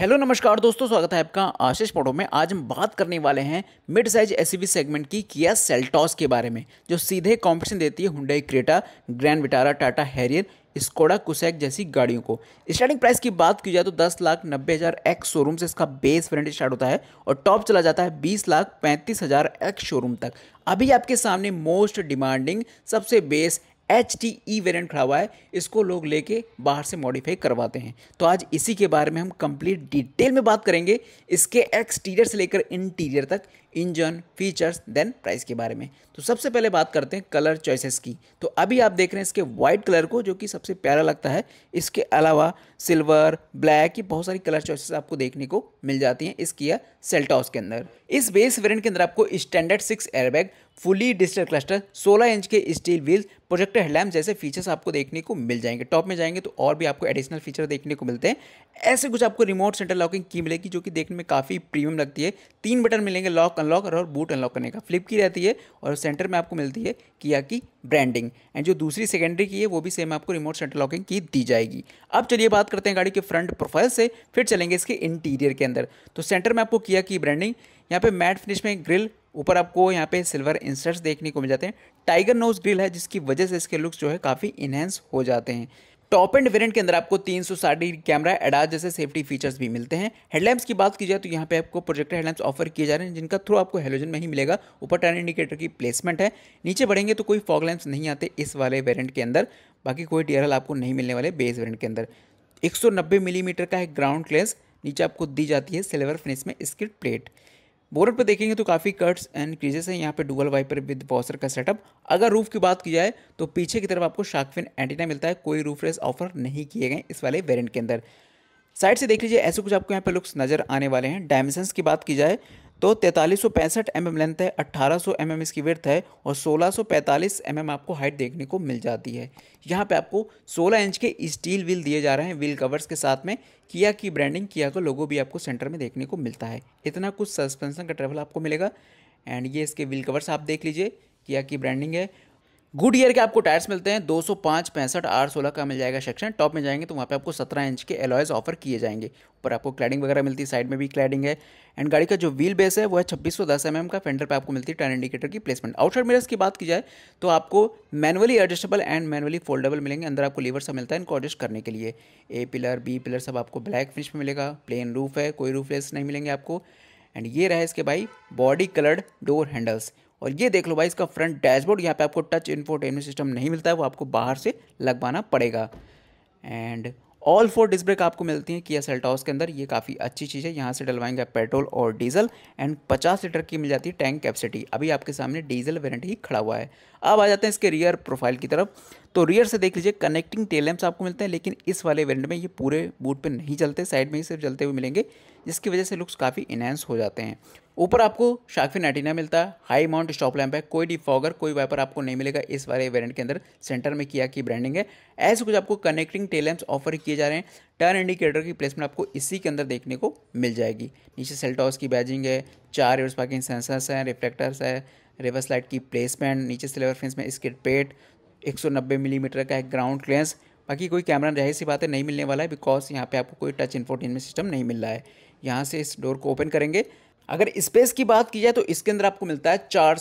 hello नमस्कार दोस्तों स्वागत है आपका आशीष पोटो में आज हम बात करने वाले हैं मिड साइज एस सेगमेंट की किया सेल्टॉस के बारे में जो सीधे कॉम्पिटिशन देती है Hyundai Creta Grand Vitara Tata Harrier Skoda Kushaq जैसी गाड़ियों को स्टार्टिंग प्राइस की बात की जाए तो दस लाख नब्बे हज़ार एक्स शोरूम से इसका बेस वेरियंट स्टार्ट होता है और टॉप चला जाता है बीस लाख पैंतीस हज़ार एक्स शोरूम तक अभी आपके सामने मोस्ट डिमांडिंग सबसे base H T E variant खड़ा हुआ है इसको लोग लेके बाहर से मॉडिफाई करवाते हैं तो आज इसी के बारे में हम कंप्लीट डिटेल में बात करेंगे इसके एक्सटीरियर से लेकर इंटीरियर तक इंजन फीचर्स देन प्राइस के बारे में तो सबसे पहले बात करते हैं कलर चॉइसेस की तो अभी आप देख रहे हैं इसके वाइट कलर को जो कि सबसे प्यारा लगता है इसके अलावा सिल्वर ब्लैक ये बहुत सारी कलर चॉइसेस आपको देखने को मिल जाती हैं इस किया के अंदर इस बेस वेरियंट के अंदर आपको standard six airbag fully digital cluster 16 inch के स्टील व्हील्स प्रोजेक्टर हेडलैम्प जैसे फीचर्स आपको देखने को मिल जाएंगे टॉप में जाएंगे तो और भी आपको एडिशनल फीचर देखने को मिलते हैं ऐसे कुछ आपको रिमोट सेंटर लॉकिंग की मिलेगी जो कि देखने में काफ़ी प्रीमियम लगती है तीन बटन मिलेंगे लॉक अनलॉक और बूट अनलॉक करने का फ्लिप की रहती है और सेंटर में आपको मिलती है किया की ब्रांडिंग एंड जो दूसरी सेकेंडरी की है वो भी सेम आपको रिमोट सेंटर लॉकिंग की दी जाएगी अब चलिए बात करते हैं गाड़ी के फ्रंट प्रोफाइल से फिर चलेंगे इसके इंटीरियर के अंदर तो सेंटर में आपको किया की ब्रांडिंग यहाँ पे मैट फिनिश में ग्रिल ऊपर आपको यहाँ पे सिल्वर इंसर्ट्स देखने को मिल जाते हैं टाइगर नोज ग्रिल है जिसकी वजह से इसके लुक्स जो है काफ़ी इन्हेंस हो जाते हैं टॉप एंड वेरिएंट के अंदर आपको तीन सौ साढ़ी कैमरा एडाज जैसे सेफ्टी फीचर्स भी मिलते हैं हेडलैम्प्स की बात की जाए तो यहाँ पे आपको प्रोजेक्टर हेडलैम्प्स ऑफर किए जा रहे हैं जिनका थ्रू आपको हेलोजन में ही मिलेगा ऊपर टर्न इंडिकेटर की प्लेसमेंट है नीचे बढ़ेंगे तो कोई फॉग लैम्प्स नहीं आते इस वाले वेरियंट के अंदर बाकी कोई टी आपको नहीं मिलने वाले बेस वेरियंट के अंदर एक मिलीमीटर mm का एक ग्राउंड क्लेस नीचे आपको दी जाती है सिल्वर फिनिश में स्किट प्लेट बोर्ड पर देखेंगे तो काफ़ी कट्स एंड क्रीजेस हैं यहाँ पे डुअल वाइपर विद बॉसर का सेटअप अगर रूफ की बात की जाए तो पीछे की तरफ आपको शार्कफिन एंटीना मिलता है कोई रूफ रेस ऑफर नहीं किए गए इस वाले वेरियंट के अंदर साइड से देख लीजिए ऐसे कुछ आपको यहाँ पे लुक्स नज़र आने वाले हैं डायमेंशंस की बात की जाए तो तैंतालीस सौ पैंसठ एम एम लेंथ है अट्ठारह सौ एम mm एम इसकी विर्थ है और सोलह सौ पैंतालीस एम mm एम आपको हाइट देखने को मिल जाती है यहाँ पे आपको सोलह इंच के स्टील व्हील दिए जा रहे हैं व्हील कवर्स के साथ में किया की ब्रांडिंग किया का लोगो भी आपको सेंटर में देखने को मिलता है इतना कुछ सस्पेंसन का ट्रेवल आपको मिलेगा एंड ये इसके व्हील कवर्स आप देख लीजिए किया की ब्रांडिंग है गुड ईयर के आपको टायर्स मिलते हैं दो सौ पाँच पैंसठ आर सोलह का मिल जाएगा सेक्शन टॉप में जाएंगे तो वहाँ पे आपको सत्रह इंच के एलॉयज ऑफर किए जाएंगे ऊपर आपको क्लैडिंग वगैरह मिलती है साइड में भी क्लैडिंग है एंड गाड़ी का जो व्हील बेस है वो है छब्बीस सौ दस एम mm का फेंडर पर आपको मिलती है टर्न इंडिकेटर की प्लेसमेंट आउटसाइड मिरर्स की बात की जाए तो आपको manually adjustable and manually foldable मिलेंगे अंदर आपको लीवर सब मिलता है इनको एडजस्ट करने के लिए ए पिलर बी पिलर सब आपको ब्लैक फिनिश में मिलेगा प्लेन रूफ है कोई रूफलेस नहीं मिलेंगे आपको एंड ये रहा इसके भाई बॉडी कलर्ड डोर हैंडल्स और ये देख लो भाई इसका फ्रंट डैशबोर्ड यहाँ पे आपको टच इन्फोटेनमेंट सिस्टम नहीं मिलता है वो आपको बाहर से लगवाना पड़ेगा and all four disc brake आपको मिलती हैं किया सेल्टॉस के अंदर ये काफ़ी अच्छी चीज़ है यहाँ से डलवाएंगे पेट्रोल और डीजल एंड 50 लीटर की मिल जाती है टैंक कैपेसिटी अभी आपके सामने डीजल वेरेंट ही खड़ा हुआ है अब आ जाते हैं इसके रियर प्रोफाइल की तरफ तो रियर से देख लीजिए कनेक्टिंग टेल लैंप्स आपको मिलते हैं लेकिन इस वाले वेरियंट में ये पूरे बूट पर नहीं चलते साइड में ही सिर्फ जलते हुए मिलेंगे जिसकी वजह से लुक्स काफ़ी इनहेंस हो जाते हैं ऊपर आपको शाफी एटीना मिलता है हाई माउंट स्टॉप लैम्प है कोई डिफॉगर कोई वाइपर आपको नहीं मिलेगा इस वाले वेरिएंट के अंदर सेंटर में किया की ब्रांडिंग है ऐसे कुछ आपको कनेक्टिंग टेल लैंप्स ऑफर किए जा रहे हैं टर्न इंडिकेटर की प्लेसमेंट आपको इसी के अंदर देखने को मिल जाएगी नीचे सेल्टॉस की बैजिंग है चार रिवर्स पार्किंग सेंसर्स हैं रिफ्लेक्टर्स है रिवर्स लाइट की प्लेसमेंट नीचे सिल्वर फिंस में स्किट पेट 190 मिलीमीटर मीटर का है ग्राउंड क्लियरेंस बाकी कोई कैमरा जाहिर सी बात है नहीं मिलने वाला है बिकॉज यहाँ पे आपको कोई टच इन्फोटेनमेंट सिस्टम नहीं मिल रहा है यहाँ से इस डोर को ओपन करेंगे अगर स्पेस की बात की जाए तो इसके अंदर आपको मिलता है चार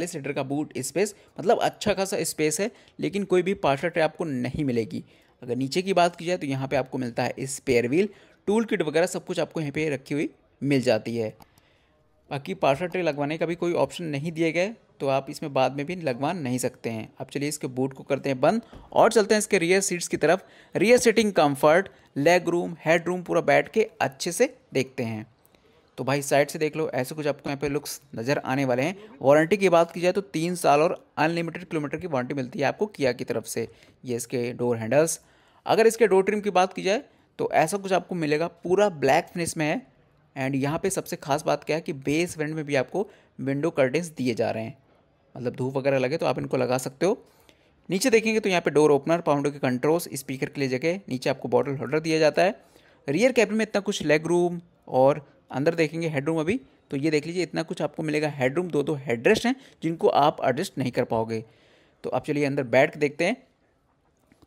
लीटर का बूट स्पेस मतलब अच्छा खासा स्पेस है लेकिन कोई भी पार्सल ट्रे आपको नहीं मिलेगी अगर नीचे की बात की जाए तो यहाँ पे आपको मिलता है स्पेयर व्हील टूल किट वगैरह सब कुछ आपको यहाँ पे रखी हुई मिल जाती है बाकी पार्सल ट्रे लगवाने का भी कोई ऑप्शन नहीं दिए गए तो आप इसमें बाद में भी लगवा नहीं सकते हैं अब चलिए इसके बूट को करते हैं बंद और चलते हैं इसके रियर सीट्स की तरफ rear seating comfort leg room head room पूरा बैठ के अच्छे से देखते हैं तो भाई साइड से देख लो ऐसे कुछ आपको यहाँ पे लुक्स नज़र आने वाले हैं वारंटी की बात की जाए तो तीन साल और अनलिमिटेड किलोमीटर की वारंटी मिलती है आपको किया की तरफ से ये इसके डोर हैंडल्स अगर इसके डोर ट्रिम की बात की जाए तो ऐसा कुछ आपको मिलेगा पूरा ब्लैक फिनिश में है एंड यहाँ पे सबसे खास बात क्या है कि बेस वेंट में भी आपको विंडो कर्टेंस दिए जा रहे हैं मतलब धूप वगैरह लगे तो आप इनको लगा सकते हो नीचे देखेंगे तो यहाँ पे डोर ओपनर पाउंडो के कंट्रोल्स स्पीकर के लिए जगह नीचे आपको बॉटल होल्डर दिया जाता है रियर कैबिन में इतना कुछ लेग रूम और अंदर देखेंगे हेडरूम अभी तो ये देख लीजिए इतना कुछ आपको मिलेगा हेडरूम दो दो हेडरेस्ट हैं जिनको आप एडजस्ट नहीं कर पाओगे तो आप चलिए अंदर बैठ के देखते हैं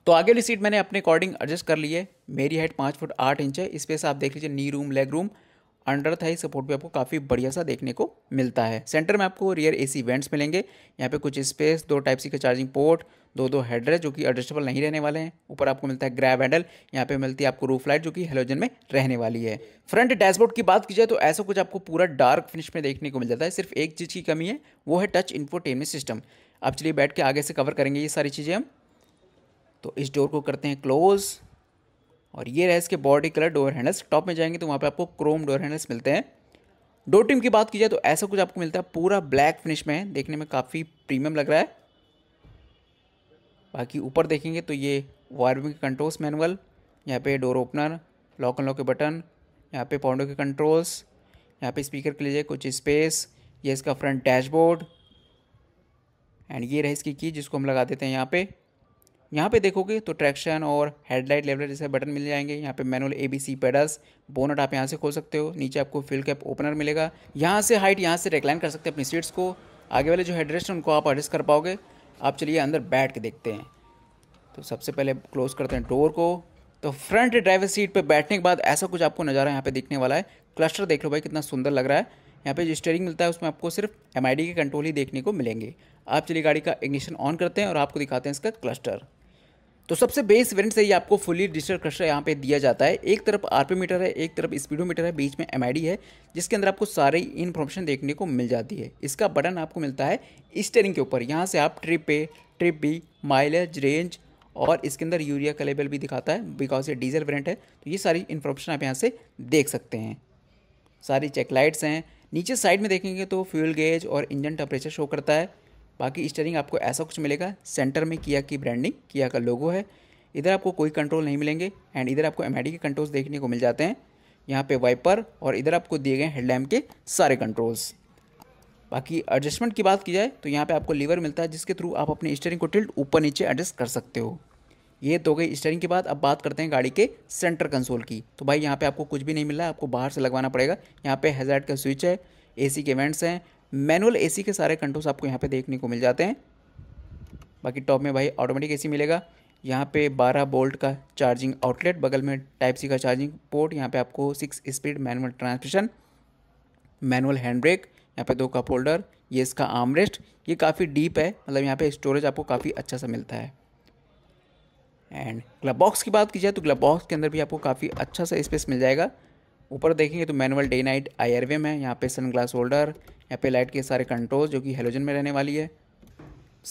तो आगे वाली सीट मैंने अपने अकॉर्डिंग एडजस्ट कर ली है मेरी हाइट पाँच फुट आठ इंच है इस पर आप देख लीजिए knee room leg room under thigh support भी आपको काफ़ी बढ़िया सा देखने को मिलता है सेंटर में आपको रियर एसी वेंट्स मिलेंगे यहाँ पे कुछ स्पेस दो टाइप सी के चार्जिंग पोर्ट दो दो हेडर जो कि एडजस्टेबल नहीं रहने वाले हैं ऊपर आपको मिलता है ग्रैब हैंडल यहाँ पे मिलती है आपको रूफ लाइट जो कि हेलोजन में रहने वाली है फ्रंट डैशबोर्ड की बात की जाए तो ऐसा कुछ आपको पूरा डार्क फिनिश में देखने को मिल जाता है सिर्फ एक चीज़ की कमी है वो है टच इन्फोटेनमेंट सिस्टम आप चलिए बैठ के आगे से कवर करेंगे ये सारी चीज़ें हम तो इस डोर को करते हैं क्लोज़ और ये रहा इसके body colour door handles top में जाएंगे तो वहाँ पर आपको क्रोम डोर हैंडल्स मिलते हैं डोर टिम की बात की जाए तो ऐसा कुछ आपको मिलता है पूरा ब्लैक फिनिश में है देखने में काफ़ी प्रीमियम लग रहा है बाकी ऊपर देखेंगे तो ये वायरिंग कंट्रोल्स मैनुअल यहाँ पे डोर ओपनर लॉक लॉक के बटन यहाँ पे पाउंडो के कंट्रोल्स यहाँ पे स्पीकर के लिए कुछ स्पेस ये इसका फ्रंट डैशबोर्ड एंड ये रही इसकी की जिसको हम लगा देते हैं यहाँ पे यहाँ पे देखोगे तो ट्रैक्शन और हेडलाइट लेवलर जैसे बटन मिल जाएंगे यहाँ पे manual A B C pedals bonnet आप यहाँ से खोल सकते हो नीचे आपको फिल कैप ओपनर मिलेगा यहाँ से हाइट यहाँ से रेक्लाइन कर सकते हैं अपनी सीट्स को आगे वाले जो हेडरेस्ट हैं उनको आप एडजस्ट कर पाओगे आप चलिए अंदर बैठ के देखते हैं तो सबसे पहले क्लोज़ करते हैं डोर को तो फ्रंट ड्राइवर सीट पर बैठने के बाद ऐसा कुछ आपको नज़ारा यहाँ पर दिखने वाला है क्लस्टर देख लो भाई कितना सुंदर लग रहा है यहाँ पे जो स्टेयरिंग मिलता है उसमें आपको सिर्फ एम के कंट्रोल ही देखने को मिलेंगे आप चलिए गाड़ी का इग्निशन ऑन करते हैं और आपको दिखाते हैं इसका क्लस्टर तो सबसे बेस वेरिएंट से ये आपको फुली डिजिटल क्रशर यहाँ पे दिया जाता है एक तरफ मीटर है एक तरफ स्पीडोमीटर है बीच में डी है जिसके अंदर आपको सारी इन्फॉर्मेशन देखने को मिल जाती है इसका बटन आपको मिलता है स्टेयरिंग के ऊपर यहाँ से आप trip A trip B mileage range और इसके अंदर यूरिया का लेवल भी दिखाता है बिकॉज ये डीजल वेरेंट है तो ये सारी इन्फॉर्मेशन आप यहाँ से देख सकते हैं सारी चेकलाइट्स हैं नीचे साइड में देखेंगे तो फ्यूल गेज और इंजन टेम्परेचर शो करता है बाकी स्टेयरिंग आपको ऐसा कुछ मिलेगा सेंटर में किया की ब्रांडिंग किया का लोगो है इधर आपको कोई कंट्रोल नहीं मिलेंगे एंड इधर आपको एम के कंट्रोल्स देखने को मिल जाते हैं यहाँ पे वाइपर और इधर आपको दिए गए हेडलैम्प के सारे कंट्रोल्स बाकी एडजस्टमेंट की बात की जाए तो यहाँ पे आपको लीवर मिलता है जिसके थ्रू आप अपने स्टेयरिंग को टिल्ट ऊपर नीचे एडजस्ट कर सकते हो ये तो गई स्टेयरिंग की बात अब बात करते हैं गाड़ी के सेंटर कंसोल की तो भाई यहाँ पर आपको कुछ भी नहीं मिला आपको बाहर से लगवाना पड़ेगा यहाँ पे हेजाइट का स्विच है ए के वेंट्स हैं मैनुअल एसी के सारे कंट्रोल्स आपको यहाँ पे देखने को मिल जाते हैं बाकी टॉप में भाई ऑटोमेटिक एसी मिलेगा यहाँ पे 12 बोल्ट का चार्जिंग आउटलेट बगल में टाइप सी का चार्जिंग पोर्ट यहाँ पे आपको six speed manual transmission manual hand brake यहाँ पे दो कप होल्डर ये इसका आर्मरेस्ट ये काफ़ी डीप है मतलब यहाँ पे स्टोरेज आपको काफ़ी अच्छा सा मिलता है एंड ग्लब बॉक्स की बात की जाए तो ग्लब बॉक्स के अंदर भी आपको काफ़ी अच्छा सा स्पेस मिल जाएगा ऊपर देखेंगे तो manual day night I RVM है यहाँ पे सन ग्लास होल्डर यहाँ पे लाइट के सारे कंट्रोल्स जो कि हेलोजन में रहने वाली है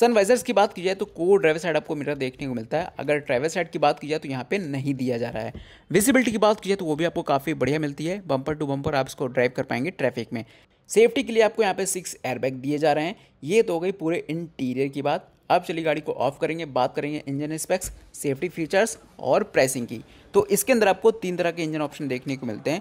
सन वाइजर्स की बात की जाए तो को ड्राइवर साइड आपको मिरर देखने को मिलता है अगर ड्राइवर साइड की बात की जाए तो यहाँ पे नहीं दिया जा रहा है विजिबिलिटी की बात की जाए तो वो भी आपको काफ़ी बढ़िया मिलती है बम्पर टू बम्पर आप इसको ड्राइव कर पाएंगे ट्रैफिक में सेफ्टी के लिए आपको यहाँ पे सिक्स एयरबैग दिए जा रहे हैं ये तो हो गई पूरे इंटीरियर की बात अब चलिए गाड़ी को ऑफ करेंगे बात करेंगे इंजन स्पेक्स सेफ्टी फीचर्स और प्राइसिंग की तो इसके अंदर आपको तीन तरह के इंजन ऑप्शन देखने को मिलते हैं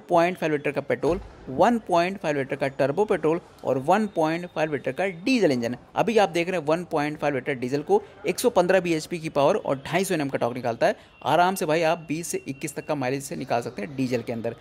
1.5 लीटर का पेट्रोल 1.5 लीटर का टर्बो पेट्रोल और 1.5 लीटर का डीजल इंजन अभी आप देख रहे हैं 1.5 लीटर डीजल को 115 bhp की पावर और 250 सौ का टॉक निकालता है आराम से भाई आप 20 से 21 तक का माइलेज से निकाल सकते हैं डीजल के अंदर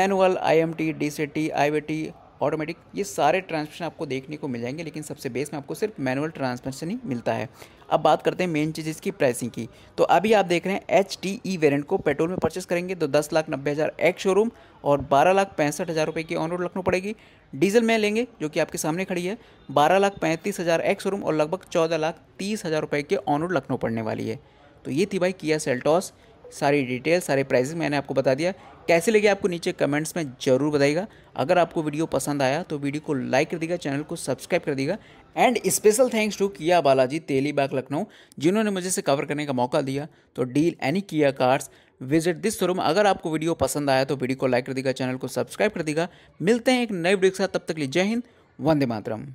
manual I M T D C T I V T automatic ये सारे ट्रांसमिशन आपको देखने को मिल जाएंगे लेकिन सबसे बेस में आपको सिर्फ मैनुअल ट्रांसमिशन ही मिलता है अब बात करते हैं मेन चीज़ इसकी प्राइसिंग की तो अभी आप देख रहे हैं एच टी ई वेरियंट को पेट्रोल में परचेस करेंगे तो दस लाख नब्बे हज़ार एक शोरूम और बारह लाख पैंसठ हज़ार रुपये की ऑन रोड लखनऊ पड़ेगी डीजल में लेंगे जो कि आपके सामने खड़ी है बारह लाख पैंतीस हज़ार एक शोरूम और लगभग चौदह लाख तीस हज़ार रुपये की ऑन रोड लखनऊ पड़ने वाली है तो ये थी भाई किया सेल्टॉस सारी डिटेल सारे प्राइजेस मैंने आपको बता दिया कैसे लगे आपको नीचे कमेंट्स में ज़रूर बताइएगा अगर आपको वीडियो पसंद आया तो वीडियो को लाइक कर देगा चैनल को सब्सक्राइब कर देगा एंड स्पेशल थैंक्स टू किया बालाजी तेली बाग लखनऊ जिन्होंने मुझे से कवर करने का मौका दिया तो deal any Kia cars visit this showroom अगर आपको वीडियो पसंद आया तो वीडियो को लाइक कर देगा चैनल को सब्सक्राइब कर देगा मिलते हैं एक नई वीडियो के साथ तब तक लिए जय हिंद वंदे मातरम